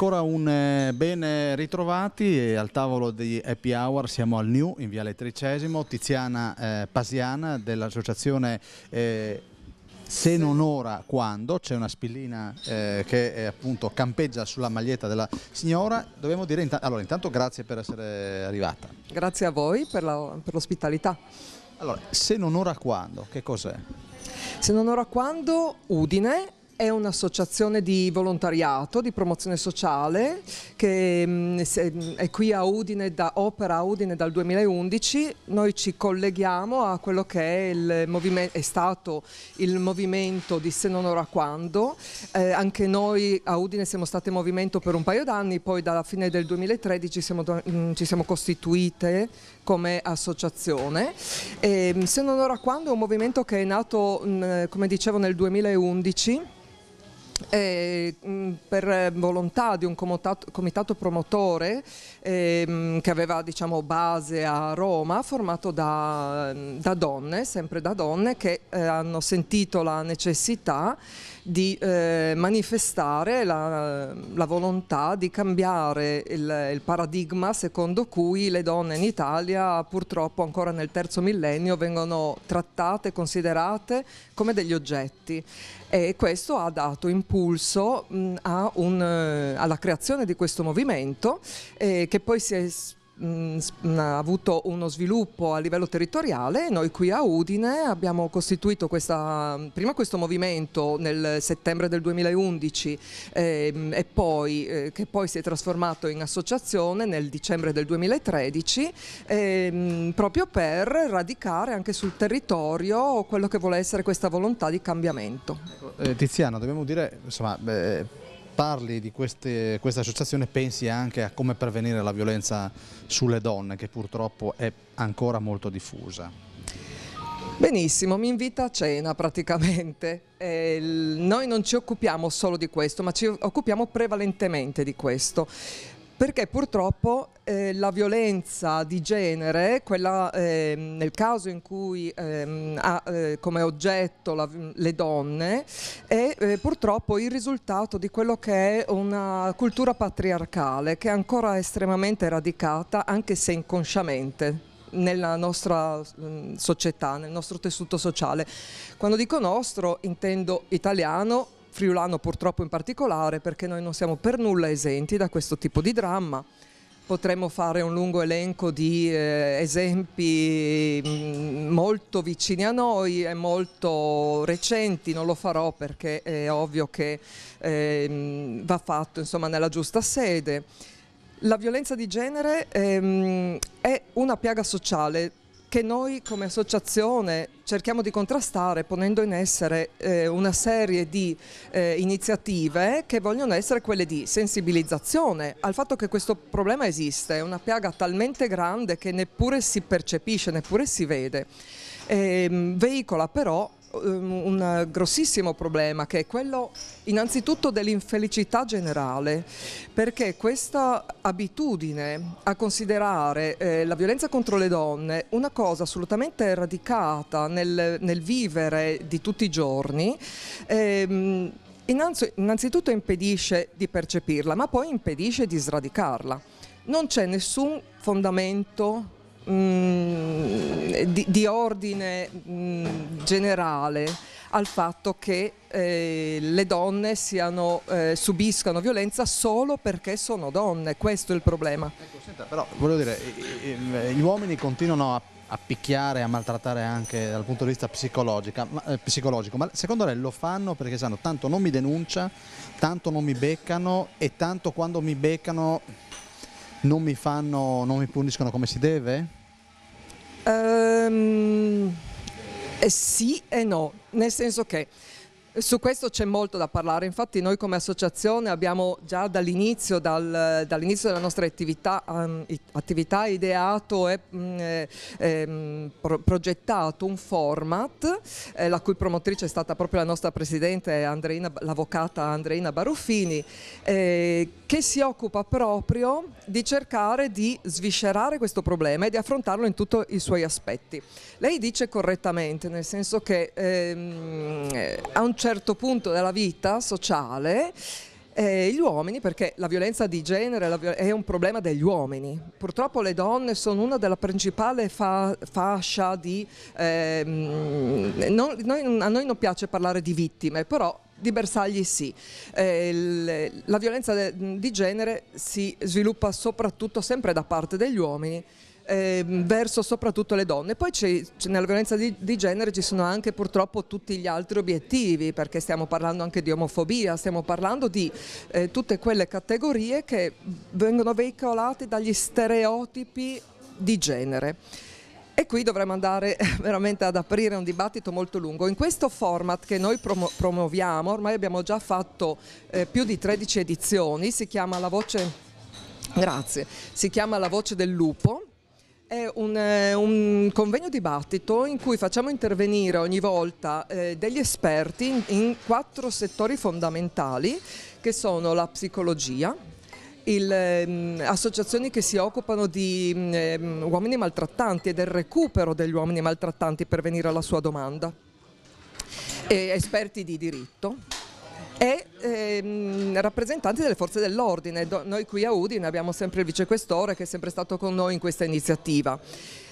Ancora un eh, ben eh, ritrovati al tavolo di Happy Hour siamo al New in Viale Tricesimo, Tiziana eh, Pasiana dell'associazione eh, se non ora quando, c'è una spillina eh, che eh, appunto campeggia sulla maglietta della signora, dobbiamo dire intanto, allora, intanto grazie per essere arrivata. Grazie a voi per l'ospitalità. Allora, se non ora quando, che cos'è? Se non ora quando, Udine è un'associazione di volontariato, di promozione sociale che mm, mm, è qui a Udine, da, opera a Udine dal 2011. Noi ci colleghiamo a quello che è, è stato il movimento di Se non ora quando. Eh, anche noi a Udine siamo state in movimento per un paio d'anni, poi dalla fine del 2013 siamo, mm, ci siamo costituite come associazione. E, ehm, se non ora quando è un movimento che è nato, come dicevo, nel 2011 eh, per volontà di un comitato, comitato promotore eh, che aveva diciamo, base a Roma, formato da, mm, da donne, sempre da donne, che eh, hanno sentito la necessità di eh, manifestare la, la, volontà di cambiare il, il paradigma secondo cui le donne in Italia purtroppo ancora nel terzo millennio vengono trattate, considerate come degli oggetti e questo ha dato impulso impulso mh, un, eh, alla creazione di questo movimento eh, che poi si è mh, mm, mm, ha avuto uno sviluppo a livello territoriale, noi qui a Udine abbiamo costituito questa, mm, prima questo movimento nel settembre del 2011 ehm, e poi, eh, che poi si è trasformato in associazione nel dicembre del 2013 ehm, proprio per radicare anche sul territorio quello che vuole essere questa volontà di cambiamento. Ecco, eh, Tiziano, dobbiamo dire, insomma, beh, parli di queste, questa associazione pensi anche a come prevenire la violenza sulle donne che purtroppo è ancora molto diffusa. Benissimo, mi invita a cena praticamente. Eh, noi non ci occupiamo solo di questo, ma ci occupiamo prevalentemente di questo perché purtroppo eh, la violenza di genere, quella eh, nel caso in cui ehm, eh, ha come oggetto la, le donne, è eh, purtroppo il risultato di quello che è una cultura patriarcale che è ancora estremamente radicata, anche se inconsciamente nella nostra mm, società, nel nostro tessuto sociale. Quando dico nostro intendo italiano, friulano purtroppo in particolare perché noi non siamo per nulla esenti da questo tipo di dramma. Potremmo fare un lungo elenco di eh, esempi mm, molto vicini a noi e molto recenti, non lo farò perché è ovvio che eh, va fatto insomma, nella giusta sede. La violenza di genere ehm, è una piaga sociale che noi come associazione cerchiamo di contrastare ponendo in essere eh, una serie di eh, iniziative che vogliono essere quelle di sensibilizzazione al fatto che questo problema esiste, è una piaga talmente grande che neppure si percepisce, neppure si vede. E, ehm, veicola però Ehm, un grossissimo problema che è quello innanzitutto dell'infelicità generale perché questa abitudine a considerare eh, la violenza contro le donne una cosa assolutamente radicata nel, nel vivere di tutti i giorni ehm, innanzitutto impedisce di percepirla ma poi impedisce di sradicarla non c'è nessun fondamento mh, mm, di, di, ordine mh, mm, generale al fatto che eh, le donne siano, eh, subiscano violenza solo perché sono donne, questo è il problema. Ecco, senta, però voglio dire, gli uomini continuano a a picchiare, a maltrattare anche dal punto di vista ma, eh, psicologico, ma secondo lei lo fanno perché sanno tanto non mi denuncia, tanto non mi beccano e tanto quando mi beccano non mi, fanno, non mi puniscono come si deve? Um, sì e no, nel senso che su questo c'è molto da parlare, infatti noi come associazione abbiamo già dall'inizio dal, dall della nostra attività, um, attività ideato e um, um, pro progettato un format, eh, la cui promotrice è stata proprio la nostra presidente, l'avvocata Andreina Baruffini, eh, che si occupa proprio di cercare di sviscerare questo problema e di affrontarlo in tutti i suoi aspetti. Lei dice correttamente, nel senso che ehm, eh, a un certo certo punto della vita sociale eh, gli uomini, perché la violenza di genere è un problema degli uomini. Purtroppo le donne sono una della principale fa fascia di... Eh, non, noi, a noi non piace parlare di vittime, però di bersagli sì. Eh, la violenza di genere si sviluppa soprattutto sempre da parte degli uomini eh, verso soprattutto le donne. Poi nella violenza di, di, genere ci sono anche purtroppo tutti gli altri obiettivi, perché stiamo parlando anche di omofobia, stiamo parlando di eh, tutte quelle categorie che vengono veicolate dagli stereotipi di genere. E qui dovremmo andare veramente ad aprire un dibattito molto lungo. In questo format che noi promuoviamo, ormai abbiamo già fatto eh, più di 13 edizioni, si chiama La Voce, grazie, si chiama La Voce del Lupo è un, eh, un, convegno dibattito in cui facciamo intervenire ogni volta eh, degli esperti in, in, quattro settori fondamentali che sono la psicologia, il, eh, associazioni che si occupano di eh, uomini maltrattanti e del recupero degli uomini maltrattanti per venire alla sua domanda, e esperti di diritto e ehm, rappresentanti delle forze dell'ordine. noi qui a Udine abbiamo sempre il vicequestore che è sempre stato con noi in questa iniziativa.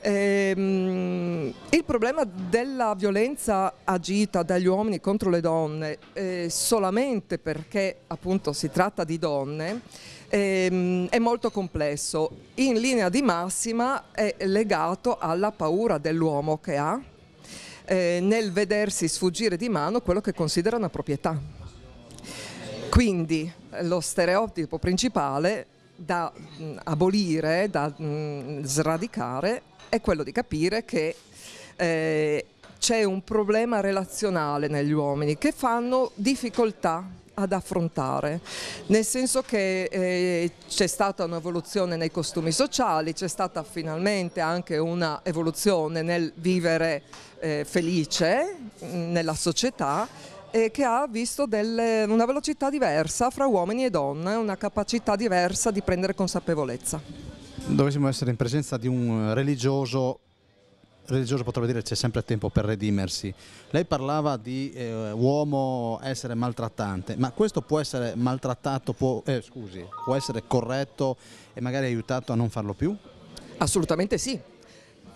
Ehm, il problema della violenza agita dagli uomini contro le donne eh, solamente perché appunto si tratta di donne ehm, è molto complesso. In linea di massima è legato alla paura dell'uomo che ha eh, nel vedersi sfuggire di mano quello che considera una proprietà. Quindi eh, lo stereotipo principale da mh, abolire, da mh, sradicare, è quello di capire che eh, c'è un problema relazionale negli uomini che fanno difficoltà ad affrontare, nel senso che eh, c'è stata un'evoluzione nei costumi sociali, c'è stata finalmente anche un'evoluzione nel vivere eh, felice mh, nella società eh, che ha visto delle, una velocità diversa fra uomini e donne, una capacità diversa di prendere consapevolezza. Dovessimo essere in presenza di un religioso religioso potrebbe dire c'è sempre tempo per redimersi. Lei parlava di eh, uomo essere maltrattante, ma questo può essere maltrattato, può, eh, scusi, può essere corretto e magari aiutato a non farlo più? Assolutamente sì,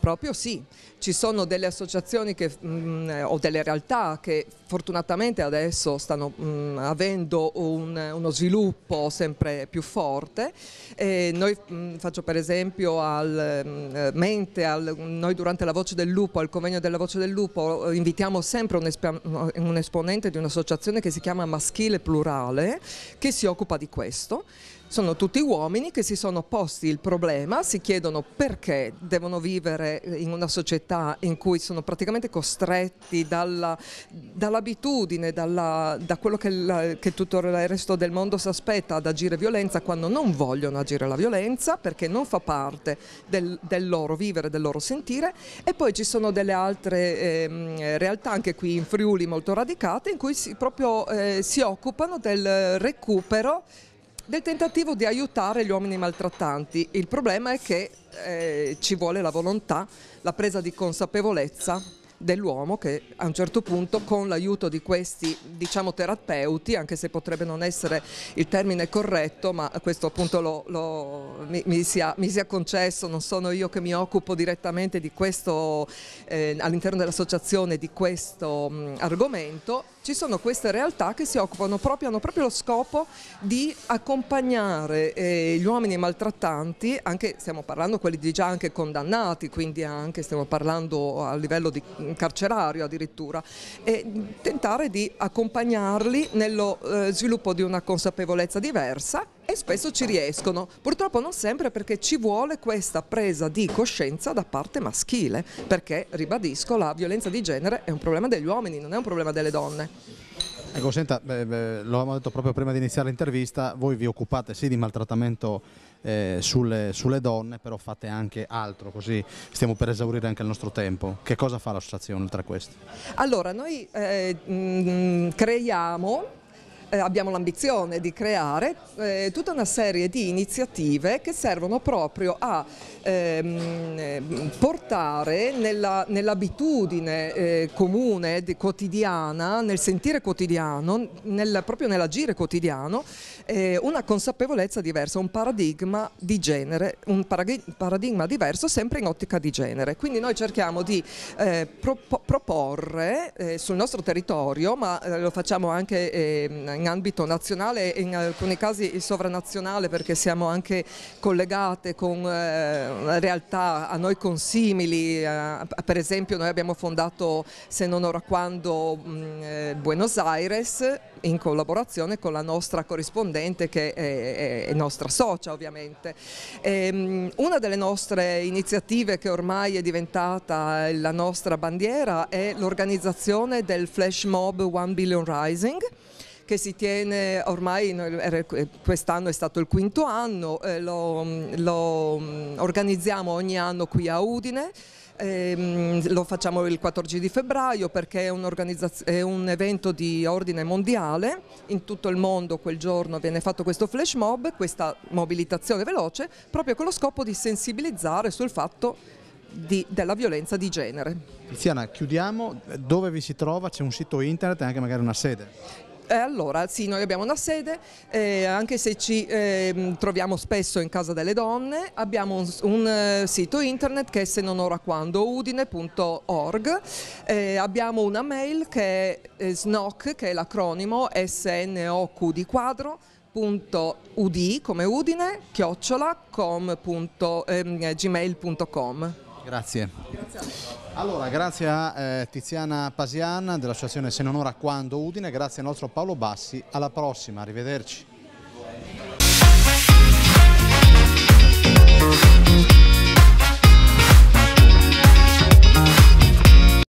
proprio sì, ci sono delle associazioni che, mh, mm, o delle realtà che fortunatamente adesso stanno mh, mm, avendo un, uno sviluppo sempre più forte. E noi mh, mm, faccio per esempio al, mente, al, noi durante la Voce del Lupo, al convegno della Voce del Lupo, invitiamo sempre un, esp un esponente di un'associazione che si chiama Maschile Plurale che si occupa di questo. Sono tutti uomini che si sono posti il problema, si chiedono perché devono vivere in una società in cui sono praticamente costretti dall'abitudine, dall da quello che, la, che tutto il resto del mondo si aspetta ad agire violenza quando non vogliono agire la violenza perché non fa parte del, del loro vivere, del loro sentire e poi ci sono delle altre eh, realtà anche qui in Friuli molto radicate in cui si, proprio eh, si occupano del recupero del tentativo di aiutare gli uomini maltrattanti. Il problema è che eh, ci vuole la volontà, la presa di consapevolezza dell'uomo che a un certo punto con l'aiuto di questi diciamo terapeuti, anche se potrebbe non essere il termine corretto, ma questo appunto lo, lo, mi, mi, sia, mi, sia, concesso, non sono io che mi occupo direttamente di questo eh, all'interno dell'associazione di questo mh, argomento ci sono queste realtà che si occupano proprio, hanno proprio lo scopo di accompagnare eh, gli uomini maltrattanti, anche, stiamo parlando quelli di già anche condannati, quindi anche stiamo parlando a livello di, mm, carcerario addirittura, e tentare di accompagnarli nello eh, sviluppo di una consapevolezza diversa e spesso ci riescono. Purtroppo non sempre perché ci vuole questa presa di coscienza da parte maschile, perché, ribadisco, la violenza di genere è un problema degli uomini, non è un problema delle donne. Ecco, senta, beh, beh, lo abbiamo detto proprio prima di iniziare l'intervista, voi vi occupate sì di maltrattamento eh, sulle, sulle, donne, però fate anche altro, così stiamo per esaurire anche il nostro tempo. Che cosa fa l'associazione oltre a questo? Allora, noi eh, mh, mm, creiamo eh, abbiamo l'ambizione di creare eh, tutta una serie di iniziative che servono proprio a ehm, portare nell'abitudine nell eh, comune, di, quotidiana, nel sentire quotidiano, nel, proprio nell'agire quotidiano, eh, una consapevolezza diversa, un paradigma di genere, un paradigma diverso sempre in ottica di genere. Quindi noi cerchiamo di eh, pro proporre eh, sul nostro territorio, ma lo facciamo anche in ehm, in ambito nazionale e in alcuni casi sovranazionale perché siamo anche collegate con eh, realtà a noi consimili, eh, per esempio noi abbiamo fondato se non ora quando mm, eh, Buenos Aires in collaborazione con la nostra corrispondente che è, nostra socia ovviamente. Ehm, una delle nostre iniziative che ormai è diventata la nostra bandiera è l'organizzazione del flash mob One Billion Rising che si tiene ormai, eh, quest'anno è stato il quinto anno, eh, lo, mm, lo mm, organizziamo ogni anno qui a Udine. Eh, lo facciamo il 14 di febbraio perché è un, è un, evento di ordine mondiale, in tutto il mondo quel giorno viene fatto questo flash mob, questa mobilitazione veloce, proprio con lo scopo di sensibilizzare sul fatto di, della violenza di genere. Tiziana, chiudiamo, dove vi si trova? C'è un sito internet e anche magari una sede? Eh, allora, sì, noi abbiamo una sede, eh, anche se ci eh, troviamo spesso in casa delle donne, abbiamo un, un eh, sito internet che è se non ora quando, udine.org, eh, abbiamo una mail che è eh, SNOC, che è l'acronimo SNOQ di quadro, .ud come udine chiocciola com.gmail.com ehm, Grazie. Grazie. Allora, grazie a eh, Tiziana Pasian dell'associazione Se non ora quando Udine, grazie al nostro Paolo Bassi, alla prossima, arrivederci.